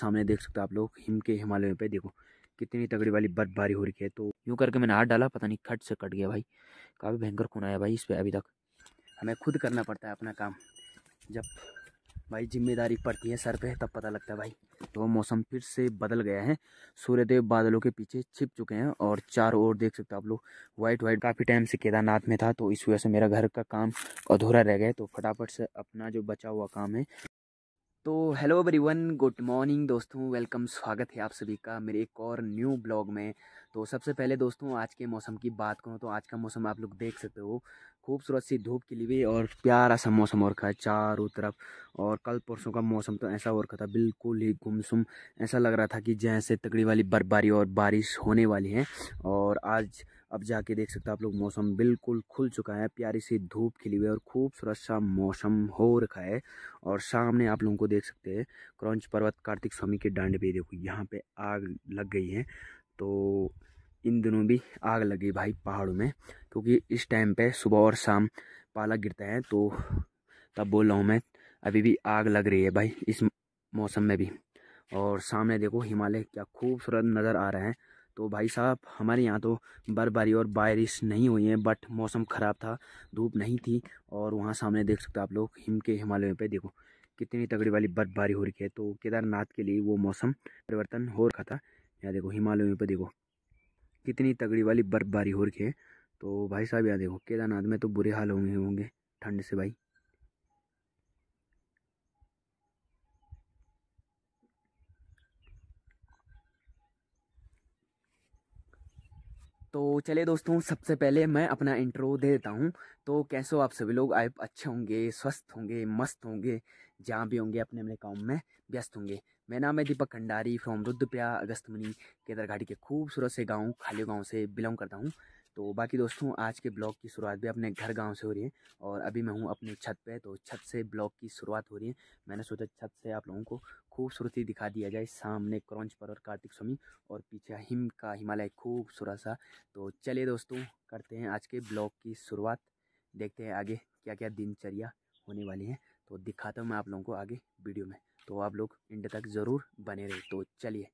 सामने देख सकते हो आप लोग हिम के हिमालय पे देखो कितनी तगड़ी वाली बर्फबारी हो रही है तो यूँ करके मैंने हाथ डाला पता नहीं खट से कट गया भाई काफ़ी भयंकर खून आया भाई इस पर अभी तक हमें खुद करना पड़ता है अपना काम जब भाई जिम्मेदारी पड़ती है सर पे तब पता लगता है भाई तो मौसम फिर से बदल गया है सूर्यदेव बादलों के पीछे छिप चुके हैं और चारों ओर देख सकते हो आप लोग वाइट वाइट काफ़ी टाइम से केदारनाथ में था तो इस वजह से मेरा घर का काम अधूरा रह गया तो फटाफट से अपना जो बचा हुआ काम है तो हेलो एवरीवन गुड मॉर्निंग दोस्तों वेलकम स्वागत है आप सभी का मेरे एक और न्यू ब्लॉग में तो सबसे पहले दोस्तों आज के मौसम की बात करूँ तो आज का मौसम आप लोग देख सकते हो खूबसूरत सी धूप खिली हुई और प्यारा सा मौसम हो रखा है चारों तरफ और कल परसों का मौसम तो ऐसा हो रखा था बिल्कुल ही गुमसुम ऐसा लग रहा था कि जैसे तगड़ी वाली बर्फबारी और बारिश होने वाली है और आज अब जाके देख सकते हो आप लोग मौसम बिल्कुल खुल चुका है प्यारी सी धूप खिली हुई है और खूबसूरत सा मौसम हो रखा है और सामने आप लोगों को देख सकते हैं क्रौंच पर्वत कार्तिक स्वामी के डांड पे देखो यहाँ पे आग लग गई है तो इन दिनों भी आग लगी भाई पहाड़ों में क्योंकि इस टाइम पे सुबह और शाम पाला गिरता है तो तब बोल रहा हूँ मैं अभी भी आग लग रही है भाई इस मौसम में भी और सामने देखो हिमालय क्या खूबसूरत नज़र आ रहा है तो भाई साहब हमारे यहाँ तो बर्फबारी और बारिश नहीं हुई है बट मौसम ख़राब था धूप नहीं थी और वहाँ सामने देख सकते आप लोग हिम के हिमालय पे देखो कितनी तगड़ी वाली बर्फबारी हो रही है तो केदारनाथ के लिए वो मौसम परिवर्तन हो रखा था यहाँ देखो हिमालयों पर देखो कितनी तगड़ी वाली बर्फबारी हो रखी है तो भाई साहब यहाँ देखो केदारनाथ में तो बुरे हाल होंगे होंगे ठंड से भाई तो चले दोस्तों सबसे पहले मैं अपना इंट्रो दे देता हूँ तो कैसे हो आप सभी लोग आप अच्छे होंगे स्वस्थ होंगे मस्त होंगे जहाँ भी होंगे अपने अपने काम में व्यस्त होंगे मेरा नाम है दीपक कंडारी फ्रॉम रुद्रप्रया अगस्तमुनि केदार घाटी के खूबसूरत से गाँव खाली गाँव से बिलोंग करता हूँ तो बाकी दोस्तों आज के ब्लॉग की शुरुआत भी अपने घर गांव से हो रही है और अभी मैं हूँ अपनी छत पे तो छत से ब्लॉग की शुरुआत हो रही है मैंने सोचा छत से आप लोगों को खूबसूरती दिखा दिया जाए सामने क्रॉन्च पर और कार्तिक स्वामी और पीछे हिम का हिमालय खूबसूरत सा तो चलिए दोस्तों करते हैं आज के ब्लॉग की शुरुआत देखते हैं आगे क्या क्या दिनचर्या होने वाली है तो दिखाता हूँ मैं आप लोगों को आगे वीडियो में तो आप लोग इंड तक ज़रूर बने रहे तो चलिए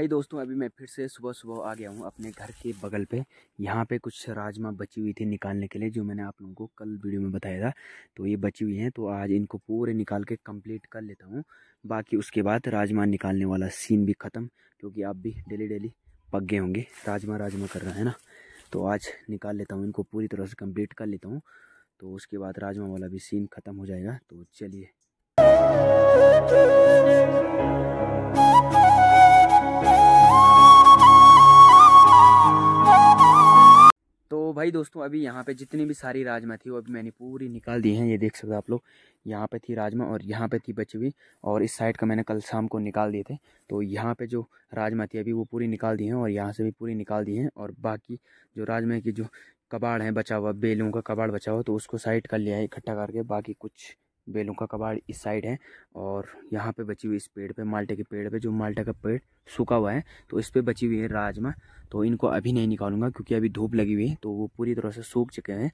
भाई दोस्तों अभी मैं फिर से सुबह सुबह आ गया हूँ अपने घर के बगल पे यहाँ पे कुछ राजमा बची हुई थी निकालने के लिए जो मैंने आप लोगों को कल वीडियो में बताया था तो ये बची हुई हैं तो आज इनको पूरे निकाल के कंप्लीट कर लेता हूँ बाकी उसके बाद राजमा निकालने वाला सीन भी ख़त्म क्योंकि आप भी डेली डेली पक गए होंगे राजमा राजमा कर रहे हैं ना तो आज निकाल लेता हूँ इनको पूरी तरह से कम्प्लीट कर लेता हूँ तो उसके बाद राजमा वाला भी सीन ख़त्म हो जाएगा तो चलिए तो भाई दोस्तों अभी यहाँ पे जितनी भी सारी राजमा थी वो अभी मैंने पूरी निकाल दी है ये देख सकते हो आप लोग यहाँ पे थी राजमा और यहाँ पे थी बची हुई और इस साइड का मैंने कल शाम को निकाल दिए थे तो यहाँ पे जो राजमा थी अभी वो पूरी निकाल दी हैं और यहाँ से भी पूरी निकाल दी हैं और बाकी जो राजमा की जो कबाड़ है बचा हुआ बेलों का कबाड़ बचा हुआ तो उसको साइड कर लिया है इकट्ठा करके बाकी कुछ बेलों का कबाड़ इस साइड है और यहाँ पे बची हुई इस पेड़ पे माल्टे के पेड़ पे जो माल्टा का पेड़ सूखा हुआ है तो इस पे बची हुई है राजमा तो इनको अभी नहीं निकालूंगा क्योंकि अभी धूप लगी हुई है तो वो पूरी तरह से सूख चुके हैं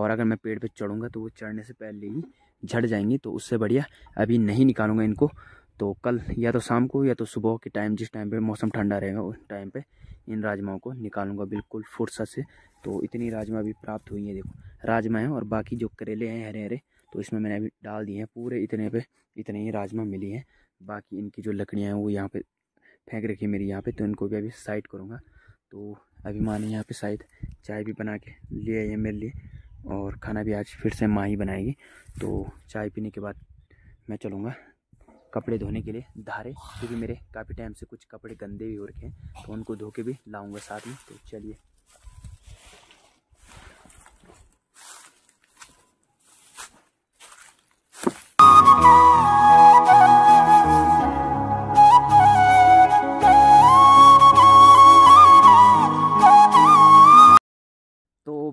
और अगर मैं पेड़ पे चढ़ूँगा तो वो चढ़ने से पहले ही झड़ जाएंगी तो उससे बढ़िया अभी नहीं निकालूंगा इनको तो कल या तो शाम को या तो सुबह के टाइम जिस टाइम पर मौसम ठंडा रहेगा उस टाइम पर इन राजमाओं को निकालूंगा बिल्कुल फुर्सत से तो इतनी राजमा अभी प्राप्त हुई है देखो राजमा है और बाकी जो करेले हैं हरे हरे तो इसमें मैंने अभी डाल दिए हैं पूरे इतने पे इतने ही राजमा मिले हैं बाकी इनकी जो लकड़ियाँ हैं वो यहाँ पे फेंक रखी है मेरी यहाँ पे तो इनको भी अभी साइड करूँगा तो अभी माँ ने यहाँ पे शायद चाय भी बना के ले आई है मेरे लिए और खाना भी आज फिर से माँ ही बनाएगी तो चाय पीने के बाद मैं चलूँगा कपड़े धोने के लिए धारे क्योंकि मेरे काफ़ी टाइम से कुछ कपड़े गंदे भी हो रखे हैं तो उनको धो के भी लाऊँगा साथ में तो चलिए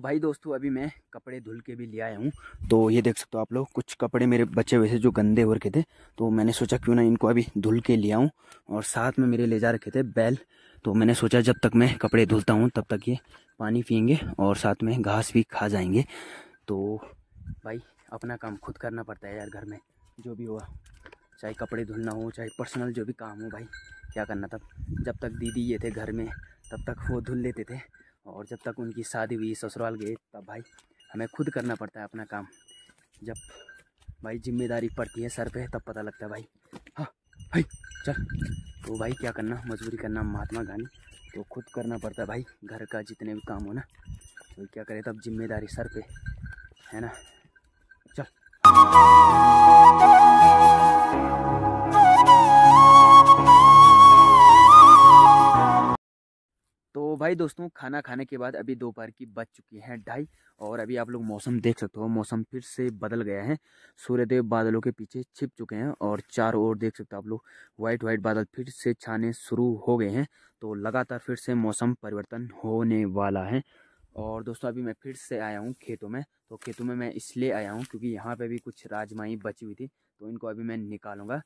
भाई दोस्तों अभी मैं कपड़े धुल के भी ले आया हूँ तो ये देख सकते हो आप लोग कुछ कपड़े मेरे बच्चे वैसे जो गंदे हो रखे थे तो मैंने सोचा क्यों ना इनको अभी धुल के ले आऊँ और साथ में मेरे ले जा रखे थे बैल तो मैंने सोचा जब तक मैं कपड़े धुलता हूँ तब तक ये पानी पियेंगे और साथ में घास भी खा जाएंगे तो भाई अपना काम खुद करना पड़ता है यार घर में जो भी हुआ चाहे कपड़े धुलना हो चाहे पर्सनल जो भी काम हो भाई क्या करना था जब तक दीदी ये थे घर में तब तक वो धुल लेते थे और जब तक उनकी शादी हुई ससुराल गए तब भाई हमें खुद करना पड़ता है अपना काम जब भाई जिम्मेदारी पड़ती है सर पे तब पता लगता है भाई हाँ भाई चल तो भाई क्या करना मजबूरी करना महात्मा गांधी तो खुद करना पड़ता है भाई घर का जितने भी काम हो ना तो क्या करे तब जिम्मेदारी सर पे है ना चल भाई दोस्तों खाना खाने के बाद अभी दोपहर की बज चुकी है ढाई और अभी आप लोग मौसम देख सकते हो मौसम फिर से बदल गया है सूर्यदेव बादलों के पीछे छिप चुके हैं और चारों ओर देख सकते हो आप लोग व्हाइट वाइट बादल फिर से छाने शुरू हो गए हैं तो लगातार फिर से मौसम परिवर्तन होने वाला है और दोस्तों अभी मैं फिर से आया हूँ खेतों में तो खेतों में मैं इसलिए आया हूँ क्योंकि यहाँ पर भी कुछ राजमाई बची हुई थी तो इनको अभी मैं निकालूंगा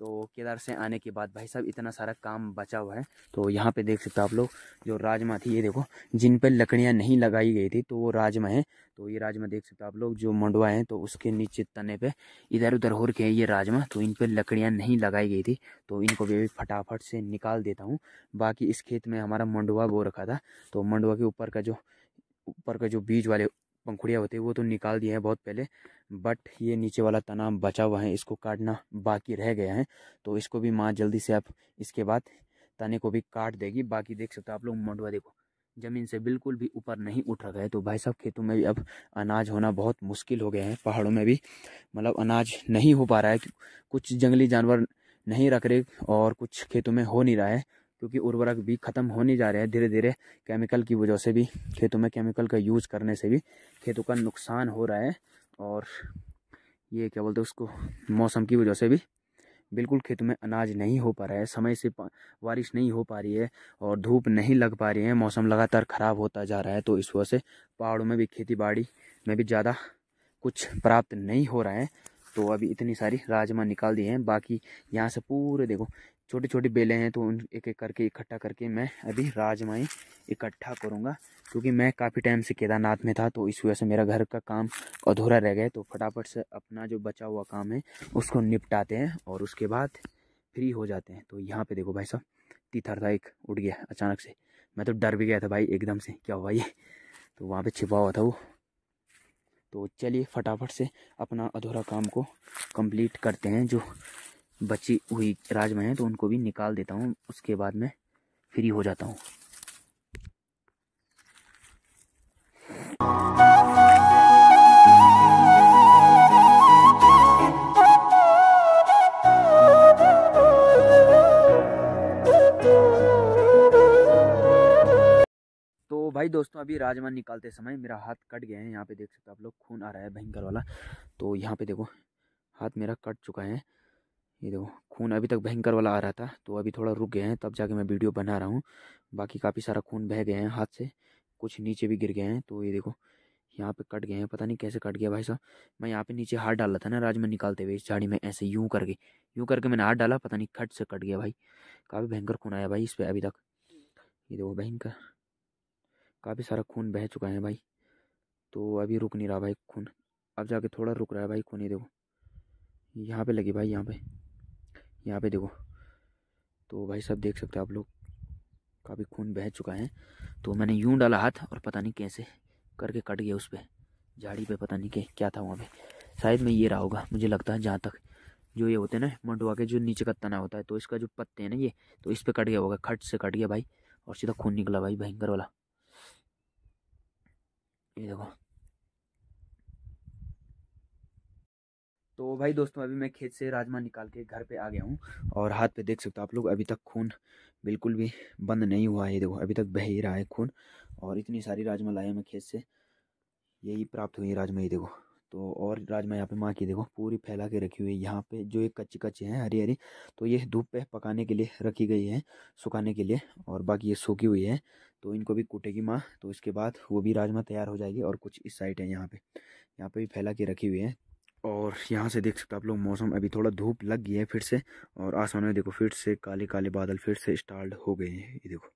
तो केदार से आने के बाद भाई साहब इतना सारा काम बचा हुआ है तो यहाँ पे देख सकते हो आप लोग जो राजमा थी ये देखो जिन पर लकड़ियाँ नहीं लगाई गई थी तो वो राजमा है तो ये राजमा देख सकते हो आप लोग जो मंडवा है तो उसके नीचे तने पे इधर उधर हो रखे ये राजमा तो इन पर लकड़ियाँ नहीं लगाई गई थी तो इनको भी फटाफट से निकाल देता हूँ बाकी इस खेत में हमारा मंडवा बो रखा था तो मंडवा के ऊपर का जो ऊपर का जो बीज वाले पंखुड़िया होती है वो तो निकाल दिया है बहुत पहले बट ये नीचे वाला तना बचा हुआ है इसको काटना बाकी रह गया है तो इसको भी माँ जल्दी से आप इसके बाद तने को भी काट देगी बाकी देख सकते हो आप लोग मंडवा देखो ज़मीन से बिल्कुल भी ऊपर नहीं उठ रहा है तो भाई साहब खेतों में भी अब अनाज होना बहुत मुश्किल हो गया है पहाड़ों में भी मतलब अनाज नहीं हो पा रहा है कुछ जंगली जानवर नहीं रख रहे और कुछ खेतों में हो नहीं रहा है क्योंकि उर्वरक भी ख़त्म होने जा रहे हैं धीरे धीरे केमिकल की वजह से भी खेतों में केमिकल का यूज़ करने से भी खेतों का नुकसान हो रहा है और ये क्या बोलते हैं उसको मौसम की वजह से भी बिल्कुल खेत में अनाज नहीं हो पा रहा है समय से बारिश नहीं हो पा रही है और धूप नहीं लग पा रही है मौसम लगातार ख़राब होता जा रहा है तो इस वजह से पहाड़ों में भी खेती बाड़ी में भी ज़्यादा कुछ प्राप्त नहीं हो रहा है तो अभी इतनी सारी राजमा निकाल दिए हैं बाकी यहाँ से पूरे देखो छोटी छोटी बेलें हैं तो उन एक एक करके इकट्ठा करके मैं अभी राजमाई इकट्ठा करूंगा क्योंकि मैं काफ़ी टाइम से केदारनाथ में था तो इस वजह से मेरा घर का काम अधूरा रह गया तो फटाफट से अपना जो बचा हुआ काम है उसको निपटाते हैं और उसके बाद फ्री हो जाते हैं तो यहाँ पे देखो भाई साहब तीथर था एक उठ गया अचानक से मैं तो डर भी गया था भाई एकदम से क्या हुआ ये तो वहाँ पर छिपा हुआ था वो तो चलिए फटाफट से अपना अधूरा काम को कंप्लीट करते हैं जो बची हुई राजमा है तो उनको भी निकाल देता हूँ उसके बाद मैं फ्री हो जाता हूँ तो भाई दोस्तों अभी राजमा निकालते समय मेरा हाथ कट गया है यहाँ पे देख सकते हो आप लोग खून आ रहा है भयंकर वाला तो यहाँ पे देखो हाथ मेरा कट चुका है ये देखो खून अभी तक भयंकर वाला आ रहा था तो अभी थोड़ा रुक गए हैं तब जाके मैं वीडियो बना रहा हूँ बाकी काफ़ी सारा खून बह गए हैं हाथ से कुछ नीचे भी गिर गए हैं तो ये देखो यहाँ पे कट गए हैं पता नहीं कैसे कट गया भाई साहब मैं यहाँ पे नीचे हाथ डाला था ना राज में निकालते हुए इस झाड़ी में ऐसे यूँ करके यूँ करके मैंने हाथ डाला पता नहीं खट से कट गया भाई काफ़ी भयंकर खून आया भाई इस पर अभी तक ये देखो भयंकर काफ़ी सारा खून बह चुका है भाई तो अभी रुक नहीं रहा भाई खून अब जाके थोड़ा रुक रहा है भाई खून ये देखो यहाँ पे लगी भाई यहाँ पे यहाँ पे देखो तो भाई साहब देख सकते हो आप लोग काफ़ी खून बह चुका है तो मैंने यूं डाला हाथ और पता नहीं कैसे करके कट गया उस पर झाड़ी पे पता नहीं क्या था वहाँ पे शायद मैं ये रहा होगा मुझे लगता है जहाँ तक जो ये होते हैं ना मंडुआ के जो नीचे का तना होता है तो इसका जो पत्ते हैं ना ये तो इस पर कट गया होगा खट से कट गया भाई और सीधा खून निकला भाई भयंकर वाला ये देखो तो भाई दोस्तों अभी मैं खेत से राजमा निकाल के घर पे आ गया हूँ और हाथ पे देख सकते हो आप लोग अभी तक खून बिल्कुल भी बंद नहीं हुआ है देखो अभी तक बह ही रहा है खून और इतनी सारी राजमा लाया मैं खेत से यही प्राप्त हुई राजमा ये देखो तो और राजमा यहाँ पे माँ की देखो पूरी फैला के रखी हुई है यहाँ पे जो एक कच्चे कच्चे हैं हरी हरी तो ये धूप पे पकाने के लिए रखी गई है सुखाने के लिए और बाकी ये सूखी हुई है तो इनको भी कूटेगी माँ तो इसके बाद वो भी राजमा तैयार हो जाएगी और कुछ इस साइड है यहाँ पे यहाँ पे भी फैला के रखी हुई है और यहाँ से देख सकते हो आप लोग मौसम अभी थोड़ा धूप लग गई है फिर से और आसमान में देखो फिर से काले काले बादल फिर से स्टार्ट हो गए हैं ये देखो